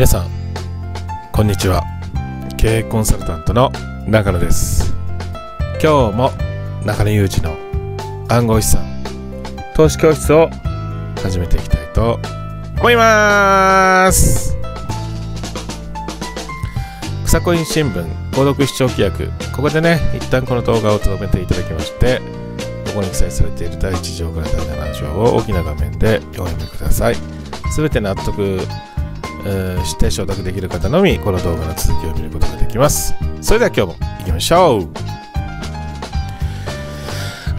皆さんこんにちは経営コンサルタントの中野です今日も中野裕二の暗号資産投資教室を始めていきたいと思います草コイン新聞購読視聴規約ここでね一旦この動画を留めていただきましてここに記載されている第1条から第7条を大きな画面でお読みください全て納得して承諾できる方のみこの動画の続きを見ることができますそれでは今日もいきましょう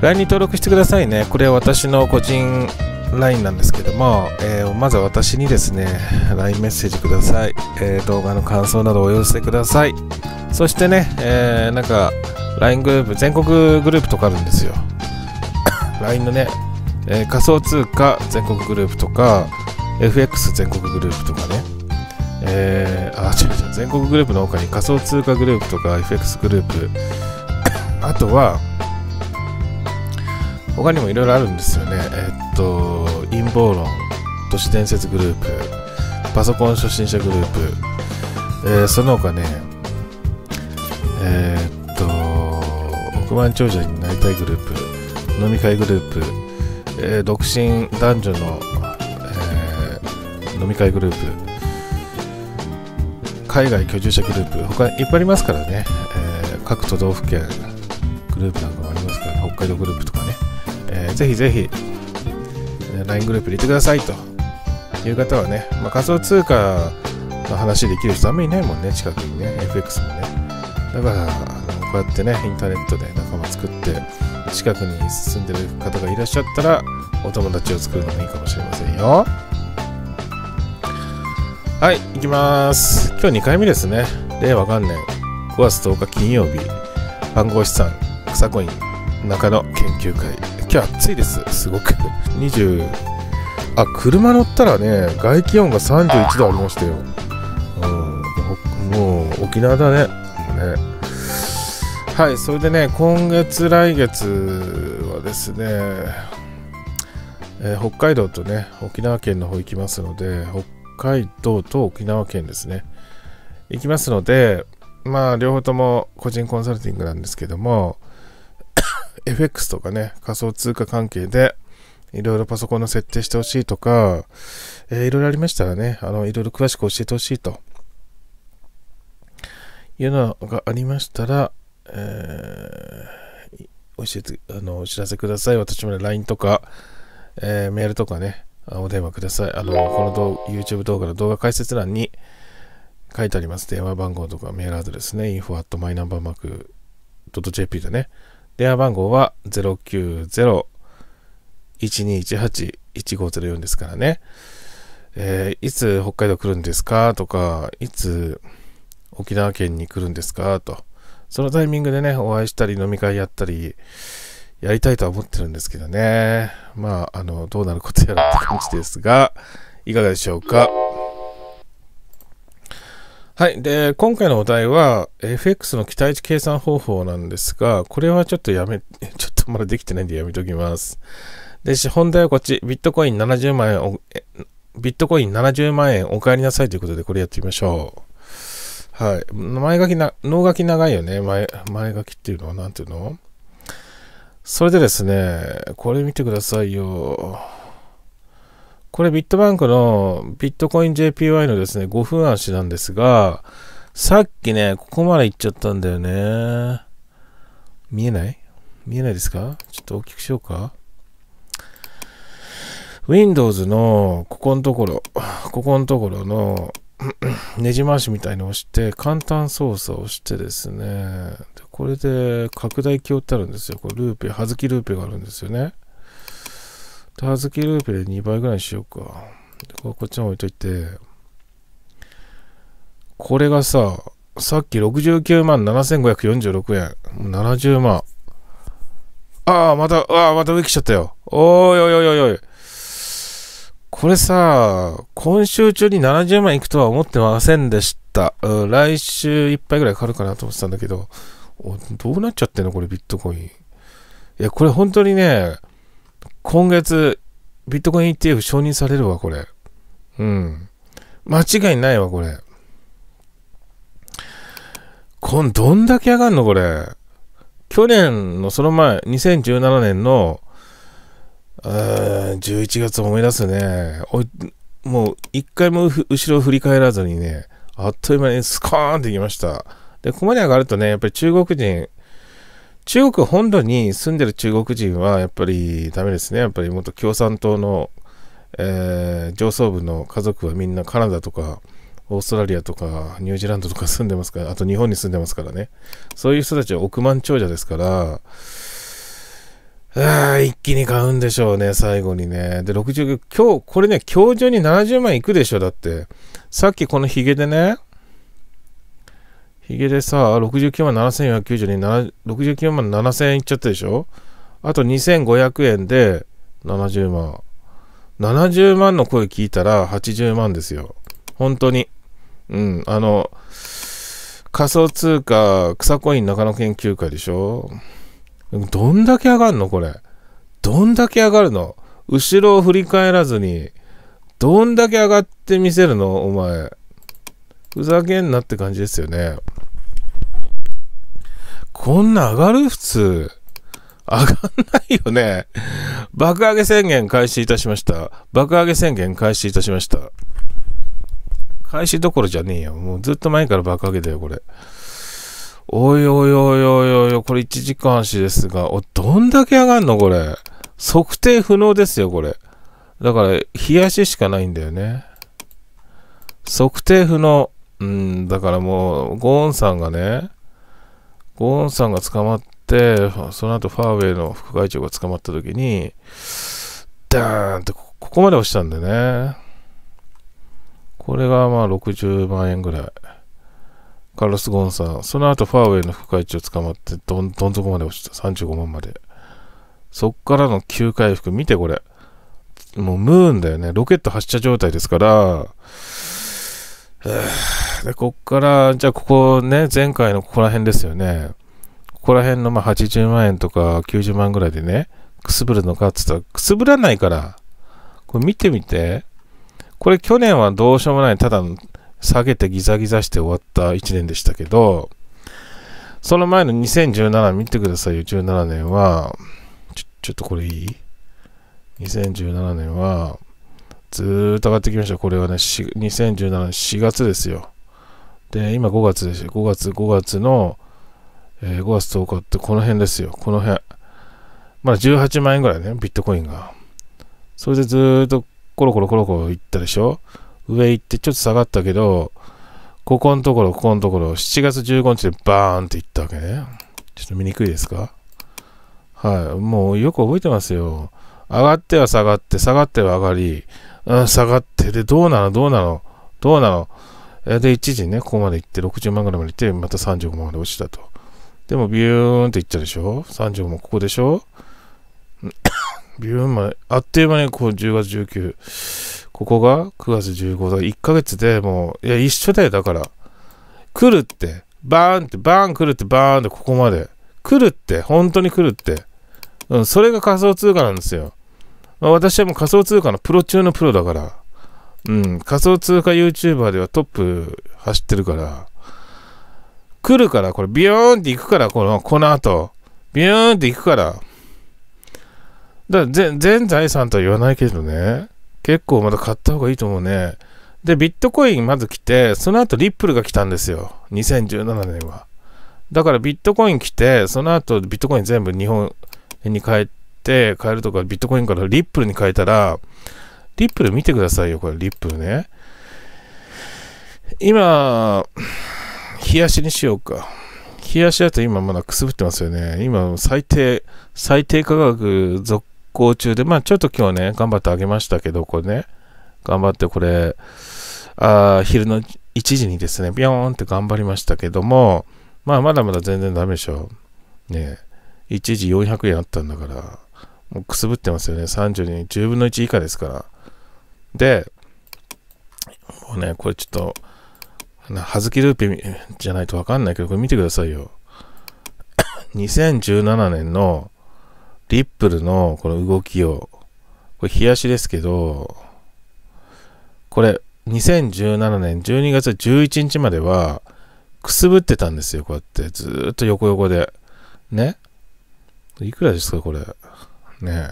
LINE に登録してくださいねこれは私の個人 LINE なんですけども、えー、まずは私にですね LINE メッセージください、えー、動画の感想などお寄せくださいそしてね、えー、なんか LINE グループ全国グループとかあるんですよ LINE のね、え仮想通貨全国グループとか FX 全国グループとかね、えー、あ、違う違う、全国グループの他に仮想通貨グループとか FX グループ、あとは、他にもいろいろあるんですよね。えっと、陰謀論、都市伝説グループ、パソコン初心者グループ、えー、その他ね、えー、っと、億万長者になりたいグループ、飲み会グループ、えー、独身男女の飲み会グループ海外居住者グループ他いっぱいありますからね、えー、各都道府県グループなんかもありますから、ね、北海道グループとかね、えー、ぜひぜひ LINE グループ入ってくださいという方はね、まあ、仮想通貨の話できる人あんまりいないもんね近くにね FX もねだからこうやってねインターネットで仲間作って近くに住んでる方がいらっしゃったらお友達を作るのもいいかもしれませんよ。はい、行きます。今日2回目ですね。令和元年5月10日金曜日、暗号資産、草コイン、中野研究会。今日暑いです、すごく。20、あ、車乗ったらね、外気温が31度ありましたよ。うもう沖縄だね。ねはい、それでね、今月、来月はですね、えー、北海道とね、沖縄県の方行きますので、北海道と沖縄県ですね。行きますので、まあ、両方とも個人コンサルティングなんですけども、FX とかね、仮想通貨関係で、いろいろパソコンの設定してほしいとか、えいろいろありましたらね、あの、いろいろ詳しく教えてほしいと。いうのがありましたら、えー、教えて、あの、お知らせください。私もね、LINE とか、えー、メールとかね、お電話ください。あの、この YouTube 動画の動画解説欄に書いてあります。電話番号とかメールアドレスね、info.mynumbermark.jp でね。電話番号は090-1218-1504ですからね。えー、いつ北海道来るんですかとか、いつ沖縄県に来るんですかと。そのタイミングでね、お会いしたり、飲み会やったり、やりたいとは思ってるんですけどね。まあ、あの、どうなることやらって感じですが、いかがでしょうか。はい。で、今回のお題は、FX の期待値計算方法なんですが、これはちょっとやめ、ちょっとまだできてないんでやめときます。で、本題はこっち、ビットコイン70万円を、ビットコイン70万円お帰りなさいということで、これやってみましょう。はい。前書きな、脳書き長いよね。前、前書きっていうのは、なんていうのそれでですね、これ見てくださいよ。これビットバンクのビットコイン JPY のですね、5分足なんですが、さっきね、ここまで行っちゃったんだよね。見えない見えないですかちょっと大きくしようか。Windows のここのところ、ここのところの ねじ回しみたいのをして、簡単操作をしてですね、でこれで拡大鏡ってあるんですよ。これルーペ、はずきルーペがあるんですよね。で、はずきルーペで2倍ぐらいにしようか。でここっちの方置いといて、これがさ、さっき69万7546円。70万。ああ、また、ああ、また上来ちゃったよ。おいおいおいおいおい。これさ、今週中に70万いくとは思ってませんでした。うん、来週いっぱいぐらいかかるかなと思ってたんだけど、どうなっちゃってんのこれビットコイン。いや、これ本当にね、今月、ビットコイン ETF 承認されるわ、これ。うん。間違いないわ、これ。こん、どんだけ上がんの、これ。去年のその前、2017年の11月思い出すね。もう一回も後ろ振り返らずにね、あっという間にスコーンってきました。で、ここまで上がるとね、やっぱり中国人、中国本土に住んでる中国人はやっぱりダメですね。やっぱり元共産党の、えー、上層部の家族はみんなカナダとか、オーストラリアとかニュージーランドとか住んでますから、あと日本に住んでますからね。そういう人たちは億万長者ですから、あ一気に買うんでしょうね、最後にね。で、69、今日、これね、今日中に70万いくでしょ、だって。さっきこのヒゲでね、ヒゲでさ、69万7490に、69万7000円いっちゃったでしょあと2500円で70万。70万の声聞いたら80万ですよ。本当に。うん、あの、仮想通貨草コイン中野研究会でしょどんだけ上がるのこれ。どんだけ上がるの後ろを振り返らずに、どんだけ上がってみせるのお前。ふざけんなって感じですよね。こんな上がる普通。上がんないよね。爆上げ宣言開始いたしました。爆上げ宣言開始いたしました。開始どころじゃねえよ。もうずっと前から爆上げだよ、これ。おいおいおいおいおいおこれ1時間足ですが、お、どんだけ上がんのこれ。測定不能ですよ、これ。だから、冷やししかないんだよね。測定不能。うん、だからもう、ゴーンさんがね、ゴーンさんが捕まって、その後ファーウェイの副会長が捕まった時に、ダーンってここまで押したんだよね。これがまあ60万円ぐらい。カルロス・ゴーンさん、その後ファーウェイの副会長捕まってどん、どん底まで落ちた、35万まで。そっからの急回復、見てこれ。もうムーンだよね。ロケット発射状態ですから、で、こっから、じゃあここね、前回のここら辺ですよね。ここら辺のまあ80万円とか90万ぐらいでね、くすぶるのかって言ったら、くすぶらないから、これ見てみて、これ去年はどうしようもない、ただ下げてギザギザして終わった1年でしたけど、その前の2017見てくださいよ、17年は。ちょ、ちょっとこれいい ?2017 年は、ずーっと上がってきました。これはね、2017年4月ですよ。で、今5月ですよ。5月、5月の、えー、5月10日ってこの辺ですよ。この辺。まだ18万円ぐらいね、ビットコインが。それでずーっとコロコロコロコロいったでしょ上行ってちょっと下がったけど、ここのところ、ここのところ、7月15日でバーンっていったわけね。ちょっと見にくいですかはい。もうよく覚えてますよ。上がっては下がって、下がっては上がり、うん、下がって、で、どうなのどうなのどうなので、一時ね、ここまで行って、60万ぐらいまで行って、また35万まで落ちたと。でも、ビューンって行っちゃうでしょ ?35 万ここでしょビューンまで、あっという間にこう10月19、ここが9月15日、1ヶ月でもう、いや、一緒だよ。だから、来るって、バーンって、バーン来るって、バーンって、ここまで。来るって、本当に来るって。うん、それが仮想通貨なんですよ。まあ、私はもう仮想通貨のプロ中のプロだから。うん、仮想通貨 YouTuber ではトップ走ってるから。来るから、これ、ビヨーンって行くから、この、この後。ビヨーンって行くから。だから全財産とは言わないけどね。結構まだ買った方がいいと思うね。で、ビットコインまず来て、その後リップルが来たんですよ。2017年は。だからビットコイン来て、その後ビットコイン全部日本に変えて、変えるとかビットコインからリップルに変えたら、リップル見てくださいよ、これリップルね。今、冷やしにしようか。冷やしだと今まだくすぶってますよね。今、最低、最低価格続行中で、まあちょっと今日ね、頑張ってあげましたけど、これね、頑張ってこれ、あ昼の1時にですね、ビヨーンって頑張りましたけども、まあまだまだ全然ダメでしょ。ね1時400円あったんだから、もうくすぶってますよね。30に10分の1以下ですから。で、もうね、これちょっと、はずきルーピーじゃないとわかんないけど、これ見てくださいよ。2017 年のリップルのこの動きを、これ、冷やしですけど、これ、2017年12月11日までは、くすぶってたんですよ、こうやって。ずっと横横で。ねいくらですか、これ。ね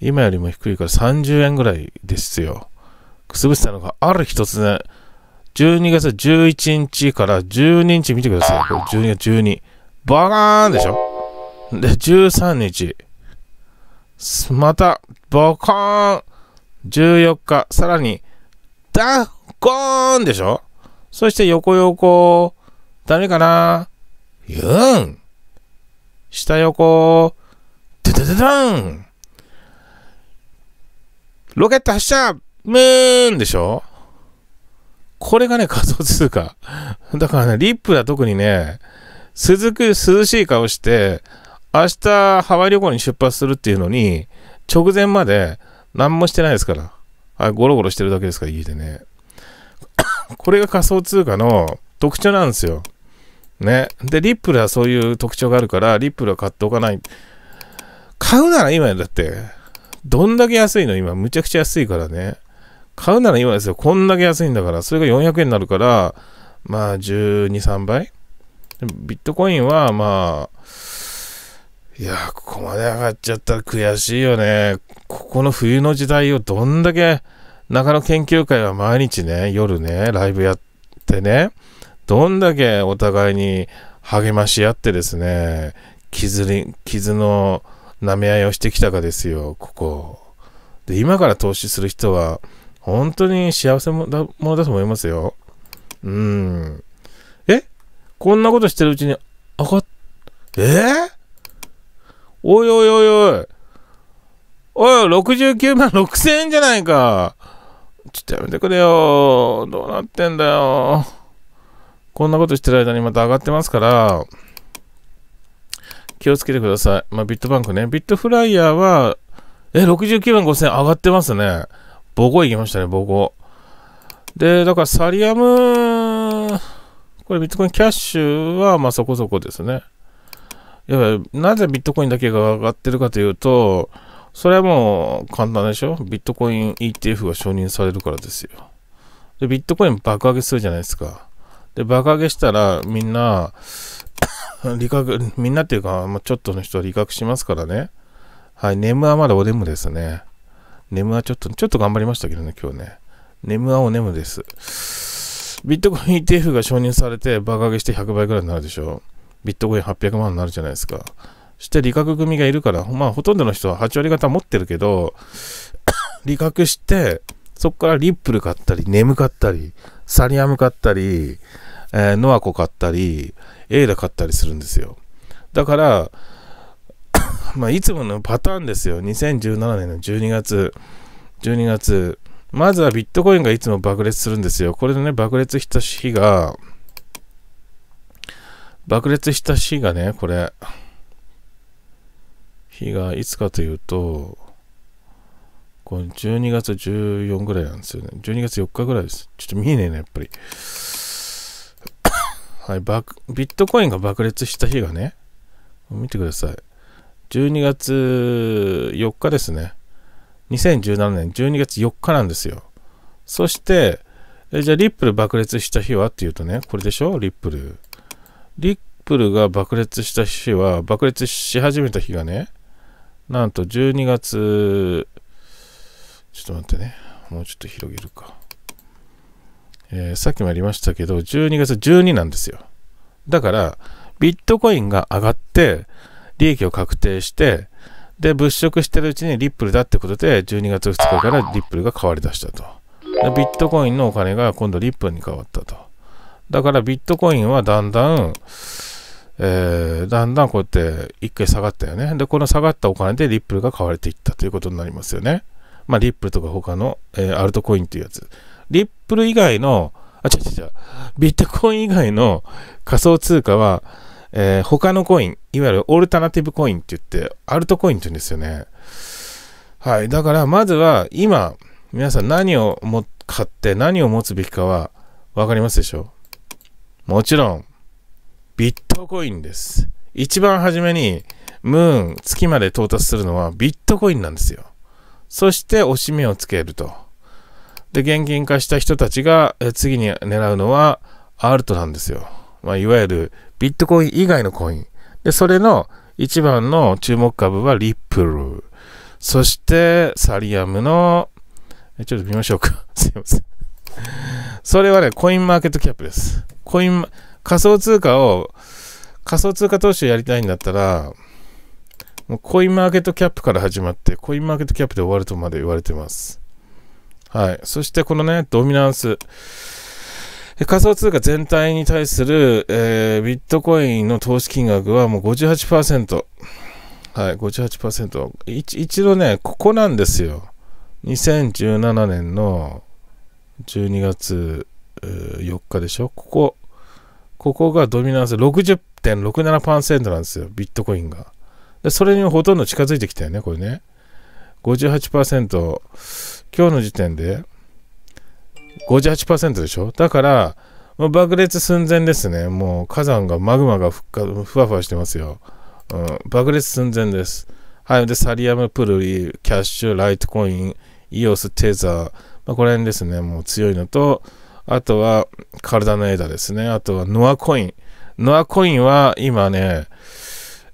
今よりも低いから30円ぐらいですよ。くすぶってたのが、ある日突然、12月11日から12日見てください。これ12月12。バカーンでしょで、13日、また、ボコーン !14 日、さらに、ダッコーンでしょそして横横、ダメかなユーン下横、ドゥドゥドゥドゥンロケット発射ムーンでしょこれがね、仮想通貨。だからね、リップは特にね、涼く、涼しい顔して、明日ハワイ旅行に出発するっていうのに、直前まで何もしてないですから。あゴロゴロしてるだけですから、家でね。これが仮想通貨の特徴なんですよ。ね。で、リップルはそういう特徴があるから、リップルは買っておかない。買うなら今だって。どんだけ安いの今、むちゃくちゃ安いからね。買うなら今ですよ。こんだけ安いんだから。それが400円になるから、まあ、12、3倍。ビットコインは、まあ、いやここまで上がっちゃったら悔しいよね。ここの冬の時代をどんだけ、中野研究会は毎日ね、夜ね、ライブやってね、どんだけお互いに励まし合ってですね、傷に、傷の舐め合いをしてきたかですよ、ここ。で、今から投資する人は、本当に幸せもだものだと思いますよ。うん。えこんなことしてるうちに上がっ、えー、おいおいおいおい。おい、69万6000円じゃないか。ちょっとやめてくれよ。どうなってんだよ。こんなことしてる間にまた上がってますから、気をつけてください。まあ、ビットバンクね。ビットフライヤーは、え、69万5000円上がってますね。母語行きましたね、母語。で、だからサリアム、これビットコインキャッシュは、まあそこそこですね。いやなぜビットコインだけが上がってるかというと、それはもう簡単でしょビットコイン ETF が承認されるからですよ。で、ビットコイン爆上げするじゃないですか。で、爆上げしたらみんな、理学、みんなっていうか、まあ、ちょっとの人は理学しますからね。はい、ネムはまだおネムですね。ネムはちょっと、ちょっと頑張りましたけどね、今日ね。ネムはおネムです。ビットコイン ETF が承認されて爆上げして100倍ぐらいになるでしょビットコイン800万になるじゃないですか。そして理学組がいるから、まあほとんどの人は8割方持ってるけど、理 学して、そこからリップル買ったり、眠かったり、サリアム買ったり、えー、ノアコ買ったり、エイダ買ったりするんですよ。だから、まあ、いつものパターンですよ。2017年の12月、12月、まずはビットコインがいつも爆裂するんですよ。これでね、爆裂した日が、爆裂した日がね、これ、日がいつかというと、この12月14ぐらいなんですよね。12月4日ぐらいです。ちょっと見えねえな、やっぱり。はい、バビットコインが爆裂した日がね、見てください。12月4日ですね。2017年12月4日なんですよ。そして、じゃあリップル爆裂した日はっていうとね、これでしょリップル。リップルが爆裂した日は、爆裂し始めた日がね、なんと12月、ちょっと待ってね、もうちょっと広げるか。えー、さっきもありましたけど、12月12なんですよ。だから、ビットコインが上がって、利益を確定して、で、物色してるうちにリップルだってことで、12月2日からリップルが買われ出したと。ビットコインのお金が今度リップルに変わったと。だからビットコインはだんだん、えー、だんだんこうやって一回下がったよね。で、この下がったお金でリップルが買われていったということになりますよね。まあ、リップルとか他の、えー、アルトコインっていうやつ。リップル以外の、あ、違う違う違う、ビットコイン以外の 仮想通貨は、えー、他のコイン、いわゆるオルタナティブコインって言って、アルトコインって言うんですよね。はい。だから、まずは、今、皆さん何をも買って何を持つべきかは、分かりますでしょもちろん、ビットコインです。一番初めに、ムーン、月まで到達するのはビットコインなんですよ。そして押し目をつけると。で、現金化した人たちが次に狙うのはアルトなんですよ。まあ、いわゆるビットコイン以外のコイン。で、それの一番の注目株はリップル。そしてサリアムの、ちょっと見ましょうか。すいません。それはね、コインマーケットキャップです。コイン、仮想通貨を、仮想通貨投資をやりたいんだったら、もうコインマーケットキャップから始まって、コインマーケットキャップで終わるとまで言われてます。はい。そしてこのね、ドミナンス。仮想通貨全体に対する、えー、ビットコインの投資金額はもう58%。はい、58%。一一度ね、ここなんですよ。2017年の12月4日でしょここ、ここがドミナンス60.67%なんですよ、ビットコインが。で、それにほとんど近づいてきたよね、これね。58%、今日の時点で58%でしょだから、もう爆裂寸前ですね。もう火山が、マグマがふふわふわしてますよ、うん。爆裂寸前です。はい。で、サリアムプルリ、キャッシュ、ライトコイン、イオス、テザー、まあ、これ辺ですね、もう強いのと、あとは体の枝ですね、あとはノアコイン。ノアコインは今ね、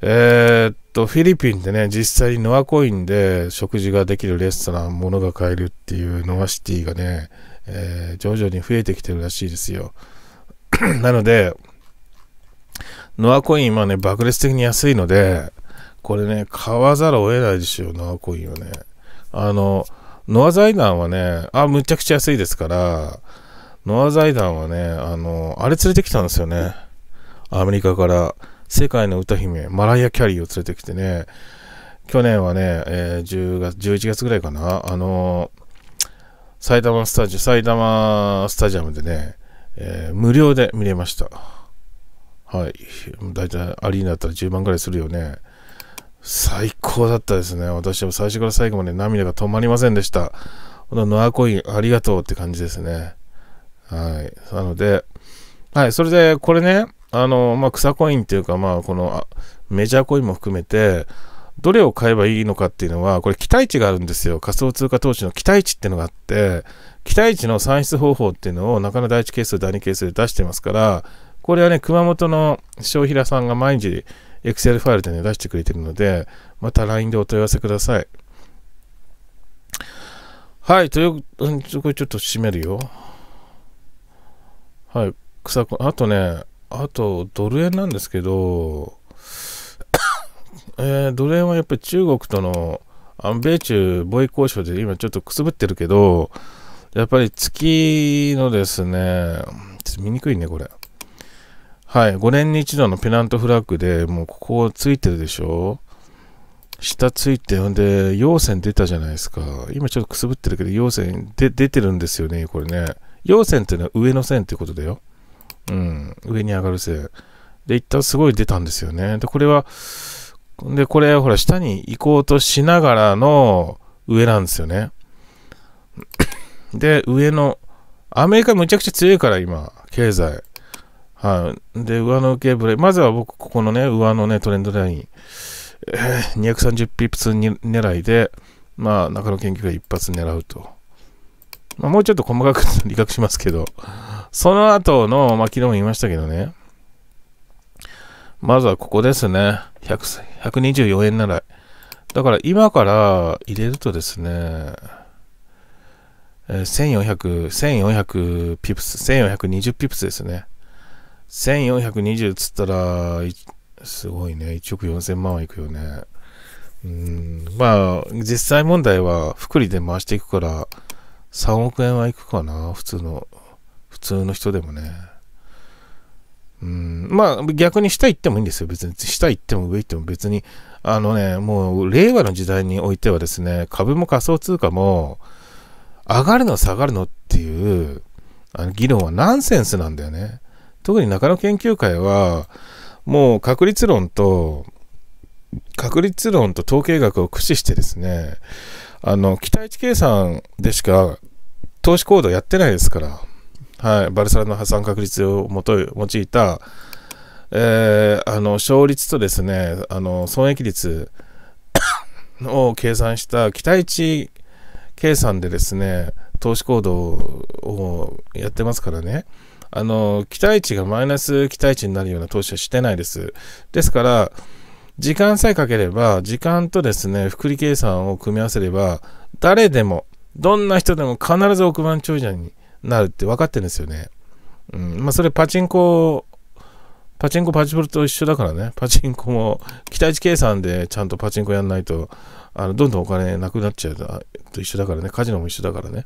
えー、っと、フィリピンでね、実際にノアコインで食事ができるレストラン、物が買えるっていうノアシティがね、えー、徐々に増えてきてるらしいですよ。なので、ノアコイン今ね、爆裂的に安いので、これね、買わざるを得ないですよ、ノアコインはね。あの、ノア財団はね、あ、むちゃくちゃ安いですから、ノア財団はね、あの、あれ連れてきたんですよね。アメリカから、世界の歌姫、マライア・キャリーを連れてきてね、去年はね、えー、10月、11月ぐらいかな、あの埼玉スタジオ、埼玉スタジアムでね、えー、無料で見れました。はい。大体アリーナだったら10万ぐらいするよね。最高だったですね。私は最初から最後まで涙が止まりませんでした。このノアコインありがとうって感じですね。はい。なので、はい。それで、これね、あの、まあ、草コインっていうか、まあ、このメジャーコインも含めて、どれを買えばいいのかっていうのは、これ期待値があるんですよ。仮想通貨投資の期待値っていうのがあって、期待値の算出方法っていうのを中野第1係数、第2係数で出してますから、これはね、熊本の塩平さんが毎日、Excel ファイルでね、出してくれてるので、また LINE でお問い合わせください。はい、という、そこちょっと閉めるよ。はい、草子、あとね、あと、ドル円なんですけど、えー、ドル円はやっぱり中国との、あの米中貿易交渉で今ちょっとくすぶってるけど、やっぱり月のですね、ちょっと見にくいね、これ。はい、5年に一度のペナントフラッグで、もうここついてるでしょ下ついて、ほんで、陽線出たじゃないですか。今ちょっとくすぶってるけど、陽線で出てるんですよね、これね。陽線っていうのは上の線ってことだよ。うん、上に上がる線。で、一旦すごい出たんですよね。で、これは、で、これ、ほら、下に行こうとしながらの上なんですよね。で、上の、アメリカむちゃくちゃ強いから、今、経済。はい。で、上の受けブレまずは僕、ここのね、上のね、トレンドライン。えー、230ピップス狙いで、まあ、中野研究が一発狙うと。まあ、もうちょっと細かく 理学しますけど、その後の、まあ、昨日も言いましたけどね、まずはここですね。124円狙い。だから今から入れるとですね、え1400、1400ピプス、1420ピプスですね。1420っつったら、すごいね。1億4000万はいくよね。うん。まあ、実際問題は、福利で回していくから、3億円はいくかな。普通の、普通の人でもね。うん。まあ、逆に下行ってもいいんですよ。別に。下行っても上行っても別に。あのね、もう、令和の時代においてはですね、株も仮想通貨も、上がるの下がるのっていう、あの議論はナンセンスなんだよね。特に中野研究会は、もう確率論と、確率論と統計学を駆使してですね、あの、期待値計算でしか投資行動やってないですから、はい、バルサラの破産確率をもと用いた、えー、あの勝率とですねあの損益率を計算した期待値計算でですね投資行動をやってますからねあの、期待値がマイナス期待値になるような投資はしてないです。ですから、時間さえかければ、時間とですね、複利計算を組み合わせれば、誰でも、どんな人でも必ず億万長者になるって分かってるんですよね。うん、まあ、それパチンコ、パチンコパチブルと一緒だからね、パチンコも期待値計算でちゃんとパチンコやんないと、あのどんどんお金なくなっちゃうと一緒だからね、カジノも一緒だからね。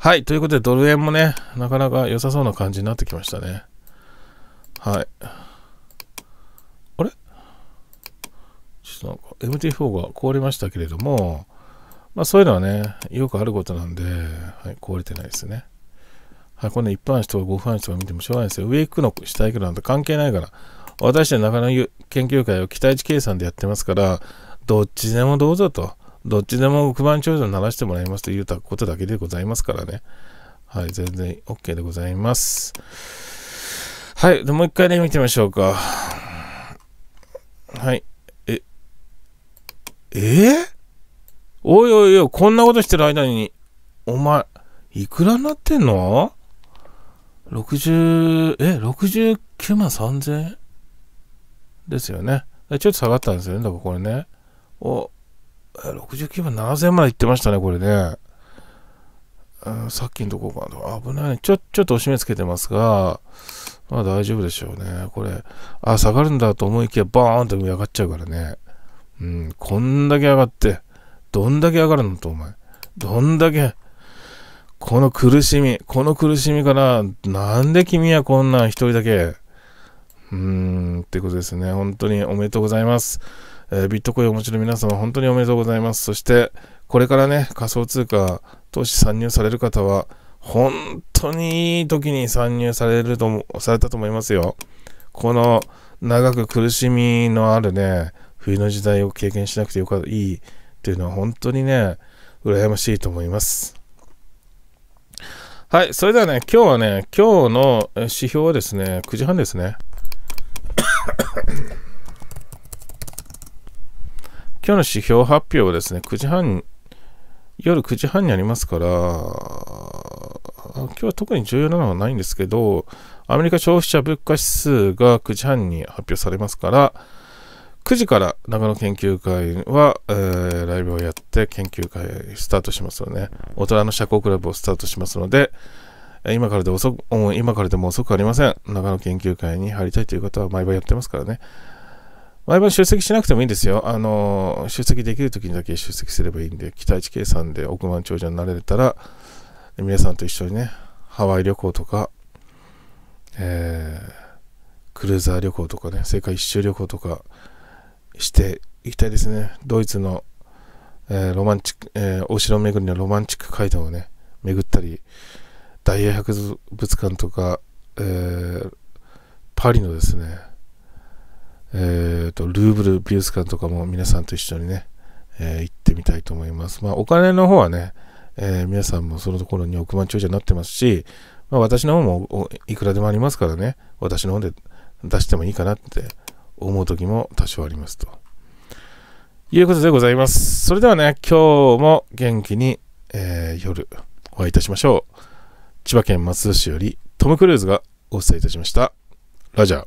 はい。ということで、ドル円もね、なかなか良さそうな感じになってきましたね。はい。あれちょっとなんか MT4 が壊れましたけれども、まあそういうのはね、よくあることなんで、はい、壊れてないですね。はい、この一般人とか5分足とか見てもしょうがないですよ。上行くの、下行くのなんて関係ないから。私は中野研究会を期待値計算でやってますから、どっちでもどうぞと。どっちでも億万長者にならしてもらいますというたことだけでございますからね。はい、全然 OK でございます。はい、でもう一回ね、見てみましょうか。はい。え、えー、おいおいおい、こんなことしてる間に、お前、いくらになってんの ?60、え、69万3000ですよね。ちょっと下がったんですよね、だからこれね。お、69万7000までいってましたね、これね。さっきのとこか危ないね。ちょ、ちょっとおしめつけてますが、まあ大丈夫でしょうね。これ、あ、下がるんだと思いきや、バーンと上上がっちゃうからね。うん、こんだけ上がって、どんだけ上がるのと、お前。どんだけ、この苦しみ、この苦しみから、なんで君はこんなん一人だけ、うーん、ってことですね。本当におめでとうございます。えー、ビットコインをお持ちの皆様、本当におめでとうございます。そして、これからね、仮想通貨、投資参入される方は、本当にいい時に参入されるとも、されたと思いますよ。この、長く苦しみのあるね、冬の時代を経験しなくてよかった、いいというのは、本当にね、羨ましいと思います。はい、それではね、今日はね、今日の指標はですね、9時半ですね。今日の指標発表はですね、9時半、夜9時半にありますから、今日は特に重要なのはないんですけど、アメリカ消費者物価指数が9時半に発表されますから、9時から長野研究会は、えー、ライブをやって研究会スタートしますよね。大人の社交クラブをスタートしますので、今からで遅く、今からでも遅くありません。長野研究会に入りたいという方は毎晩やってますからね。毎晩出席しなくてもいいんですよ。あの、出席できる時にだけ出席すればいいんで、期待値計算で億万長者になれたら、皆さんと一緒にね、ハワイ旅行とか、えー、クルーザー旅行とかね、世界一周旅行とかしていきたいですね。ドイツの、えー、ロマンチック、えー、お城巡りのロマンチック街道をね、巡ったり、大英博物館とか、えー、パリのですね、えっ、ー、と、ルーブル美術館とかも皆さんと一緒にね、えー、行ってみたいと思います。まあ、お金の方はね、えー、皆さんもそのところに億万長者になってますし、まあ、私の方もいくらでもありますからね、私の方で出してもいいかなって思う時も多少ありますと。いうことでございます。それではね、今日も元気に、えー、夜お会いいたしましょう。千葉県松戸市よりトム・クルーズがお伝えいたしました。ラジャー。